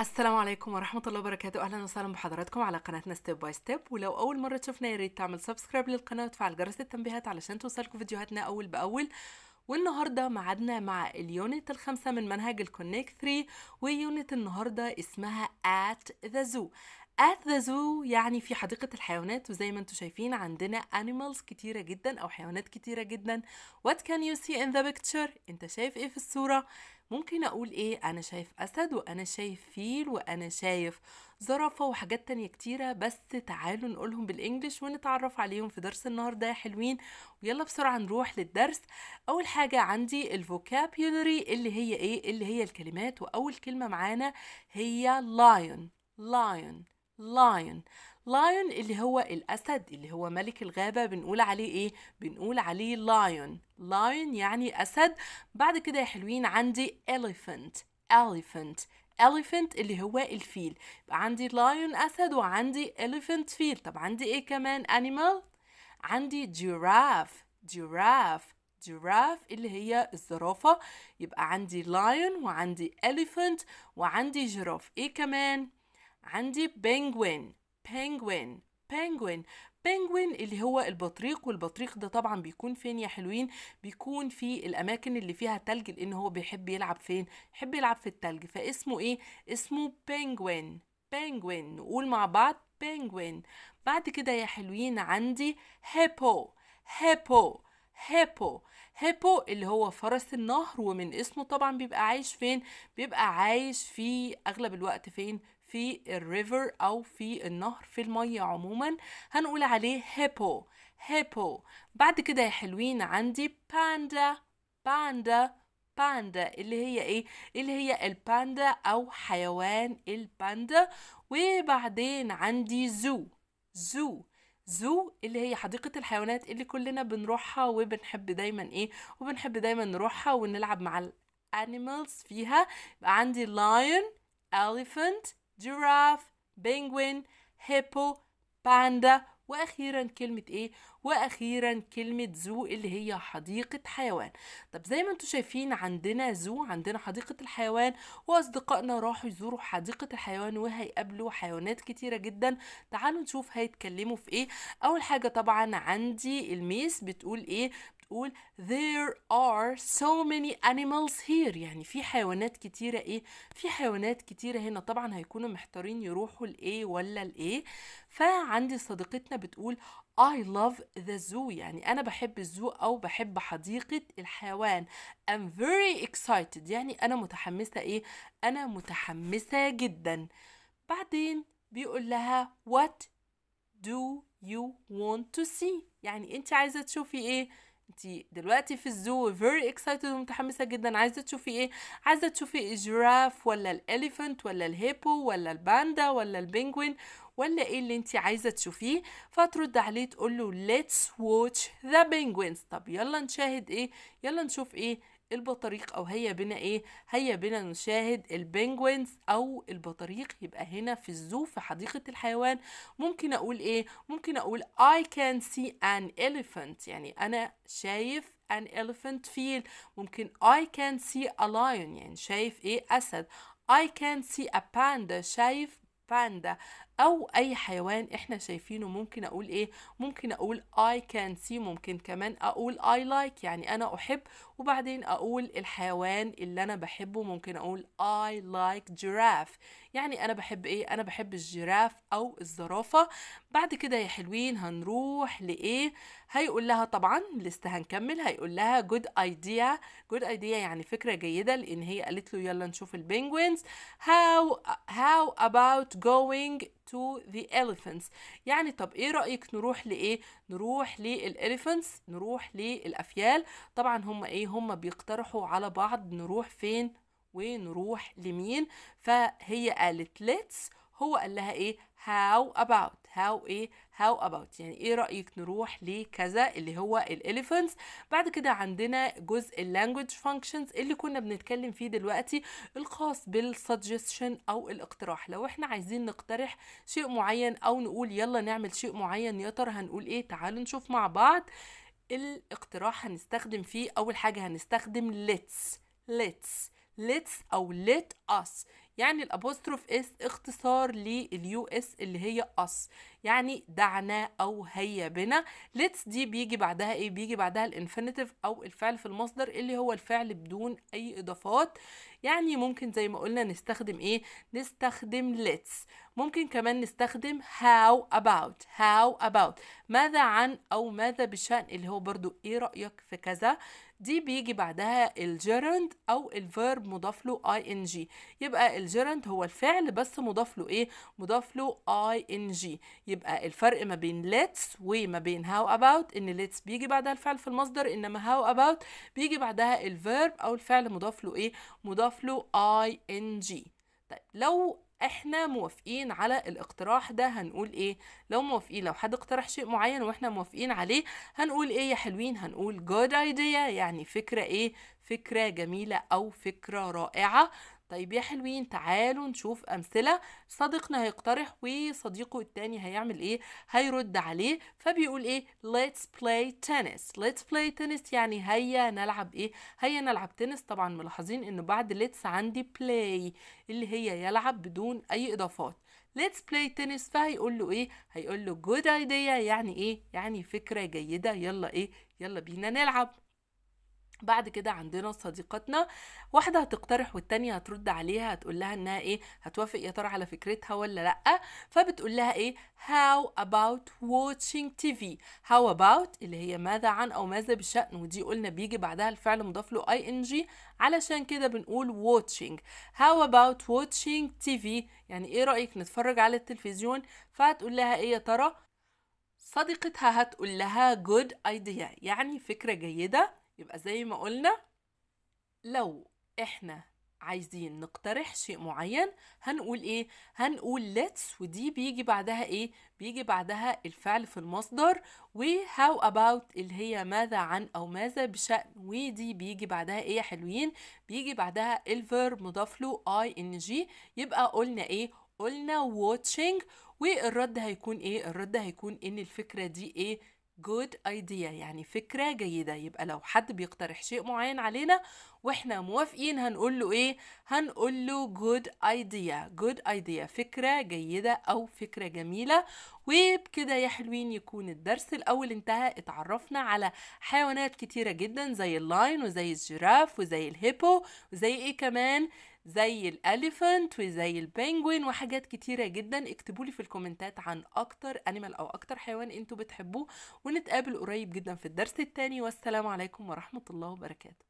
السلام عليكم ورحمة الله وبركاته أهلا وسهلا بحضراتكم على قناتنا ستيب باي ستيب ولو أول مرة تشوفنا يا ريت تعمل سبسكرايب للقناة وتفعل جرس التنبيهات علشان توصلكوا فيديوهاتنا أول بأول والنهارده معادنا مع اليونت الخامسة من منهج الكونيك 3 ويونت النهارده اسمها at the zoo at the zoo يعني في حديقة الحيوانات وزي ما انتم شايفين عندنا animals كتيرة جدا أو حيوانات كتيرة جدا what can you see in the picture انت شايف ايه في الصورة ممكن اقول ايه انا شايف اسد وانا شايف فيل وانا شايف زرافه وحاجات تانية كتيره بس تعالوا نقولهم بالانجلش ونتعرف عليهم في درس النهارده يا حلوين ويلا بسرعه نروح للدرس اول حاجه عندي الفوكابيولري اللي هي ايه اللي هي الكلمات واول كلمه معانا هي lion lion لاين لاين اللي هو الأسد اللي هو ملك الغابة بنقول عليه إيه؟ بنقول عليه لاين لاين يعني أسد بعد كده يا حلوين عندي elephant elephant elephant اللي هو الفيل يبقى عندي لاين أسد وعندي elephant فيل طب عندي إيه كمان animal؟ عندي giraffe giraffe جراف اللي هي الزرافة يبقى عندي lion وعندي إليفنت وعندي جراف ايه كمان عندي بينجوين بينجوين بينجوين بينجوين اللي هو البطريق والبطريق ده طبعا بيكون فين يا حلوين بيكون في الاماكن اللي فيها تلج لان هو بيحب يلعب فين بيحب يلعب في التلج فاسمه ايه اسمه بينجوين بينجوين نقول مع بعض بينجوين بعد كده يا حلوين عندي هيبو هيبو هيبو هيبو اللي هو فرس النهر ومن اسمه طبعا بيبقى عايش فين بيبقى عايش في اغلب الوقت فين في الريفر او في النهر في الميه عموما هنقول عليه هيبو هيبو بعد كده يا حلوين عندي باندا باندا باندا اللي هي ايه اللي هي الباندا او حيوان الباندا وبعدين عندي زو زو زو اللي هي حديقة الحيوانات اللي كلنا بنروحها وبنحب دايما ايه وبنحب دايما نروحها ونلعب مع الانيمالز فيها يبقى عندي لايون elephant جراف بينجوين هيبو باندا واخيرا كلمه ايه واخيرا كلمه زو اللي هي حديقه حيوان طب زي ما انتم شايفين عندنا زو عندنا حديقه الحيوان واصدقائنا راحوا يزوروا حديقه الحيوان وهيقابلوا حيوانات كتيره جدا تعالوا نشوف هيتكلموا في ايه اول حاجه طبعا عندي الميس بتقول ايه بتقول there are so many animals here يعني في حيوانات كتيرة ايه في حيوانات كتيرة هنا طبعا هيكونوا محتارين يروحوا لايه ولا لايه فعندي صديقتنا بتقول I love the zoo يعني أنا بحب الزو أو بحب حديقة الحيوان I'm very excited يعني أنا متحمسة إيه؟ أنا متحمسة جدا بعدين بيقول لها What do you want to see يعني أنت عايزة تشوفي إيه؟ انت دلوقتي في الزو فيري اكسايتد ومتحمسه جدا عايزه تشوفي ايه عايزه تشوفي الجراف ولا الاليفنت ولا الهيبو ولا الباندا ولا البنجوين ولا ايه اللي انت عايزه تشوفيه فترد عليه تقول له ليتس واتش ذا penguins طب يلا نشاهد ايه يلا نشوف ايه البطريق او هيا بنا ايه هيا بنا نشاهد البنجوينز او البطريق يبقى هنا في الزو في حديقه الحيوان ممكن اقول ايه ممكن اقول I can see an elephant يعني انا شايف an elephant فيل ممكن I can see a lion يعني شايف ايه اسد I can see a panda شايف باندا او اي حيوان احنا شايفينه ممكن اقول ايه ممكن اقول I can see ممكن كمان اقول I like يعني انا احب وبعدين اقول الحيوان اللي انا بحبه ممكن اقول I like giraffe يعني انا بحب ايه انا بحب الجراف او الزرافة بعد كده يا حلوين هنروح لايه هيقول لها طبعا لسه هنكمل هيقول لها good idea good idea يعني فكرة جيدة لان هي قالت له يلا نشوف البينجوينز how how about going to the elephants يعني طب ايه رأيك نروح لإيه نروح للإليفنتس نروح للأفيال طبعا هم ايه هم بيقترحوا على بعض نروح فين ونروح لمين فهي قالت let's هو قال لها ايه how about هاو ايه هاو اباوت يعني ايه رايك نروح لكذا اللي هو الاليفنتس بعد كده عندنا جزء اللانجوج فانكشنز اللي كنا بنتكلم فيه دلوقتي الخاص بالسجستشن او الاقتراح لو احنا عايزين نقترح شيء معين او نقول يلا نعمل شيء معين يا ترى هنقول ايه تعالوا نشوف مع بعض الاقتراح هنستخدم فيه اول حاجه هنستخدم ليتس ليتس ليتس او ليت us يعني الابوستروف اس اختصار لليو اس اللي هي اس يعني دعنا او هيا بنا ليتس دي بيجي بعدها ايه بيجي بعدها الانفينيتيف او الفعل في المصدر اللي هو الفعل بدون اي اضافات يعني ممكن زي ما قلنا نستخدم ايه نستخدم ليتس ممكن كمان نستخدم هاو اباوت هاو اباوت ماذا عن او ماذا بشان اللي هو برضو ايه رايك في كذا دي بيجي بعدها الجيرند او الفيرب مضاف له اي ان جي يبقى الجيرند هو الفعل بس مضاف له ايه مضاف له اي ان جي يبقى الفرق ما بين ليتس وما بين هاو اباوت ان ليتس بيجي بعدها الفعل في المصدر انما هاو اباوت بيجي بعدها الفيرب او الفعل مضاف له ايه مضاف له اي ان جي طيب لو احنا موافقين على الاقتراح ده هنقول ايه لو موافقين لو حد اقترح شيء معين واحنا موافقين عليه هنقول ايه يا حلوين هنقول good idea يعني فكرة ايه فكرة جميلة أو فكرة رائعة طيب يا حلوين تعالوا نشوف امثله صديقنا هيقترح وصديقه التاني هيعمل ايه هيرد عليه فبيقول ايه let's play tennis let's play tennis يعني هيا نلعب ايه هيا نلعب تنس طبعا ملاحظين انه بعد let's عندي play اللي هي يلعب بدون اي اضافات let's play tennis فهيقول له ايه هيقول له good idea يعني ايه يعني فكره جيده يلا ايه يلا بينا نلعب بعد كده عندنا صديقتنا واحدة هتقترح والتانية هترد عليها هتقول لها انها ايه هتوافق يا ترى على فكرتها ولا لأ فبتقول لها ايه how about watching TV how about اللي هي ماذا عن او ماذا بشأن ودي قلنا بيجي بعدها الفعل مضاف له ing علشان كده بنقول watching how about watching TV يعني ايه رأيك نتفرج على التلفزيون فهتقول لها ايه يا ترى صديقتها هتقول لها good idea يعني فكرة جيدة يبقى زي ما قلنا لو احنا عايزين نقترح شيء معين هنقول ايه هنقول let's ودي بيجي بعدها ايه بيجي بعدها الفعل في المصدر و how about اللي هي ماذا عن او ماذا بشأن ودي بيجي بعدها ايه يا حلوين بيجي بعدها الفير مضاف له ing يبقى قلنا ايه قلنا watching والرد هيكون ايه الرد هيكون ان الفكره دي ايه good idea يعني فكرة جيدة يبقى لو حد بيقترح شيء معين علينا واحنا موافقين هنقول له ايه هنقول له جود ايديا جود ايديا فكره جيده او فكره جميله وبكده يا حلوين يكون الدرس الاول انتهى اتعرفنا على حيوانات كتيره جدا زي اللاين وزي الجراف وزي الهيبو وزي ايه كمان زي الاليفنت وزي البنجوين وحاجات كتيره جدا اكتبوا لي في الكومنتات عن اكتر انيمال او اكتر حيوان انتوا بتحبوه ونتقابل قريب جدا في الدرس التاني والسلام عليكم ورحمه الله وبركاته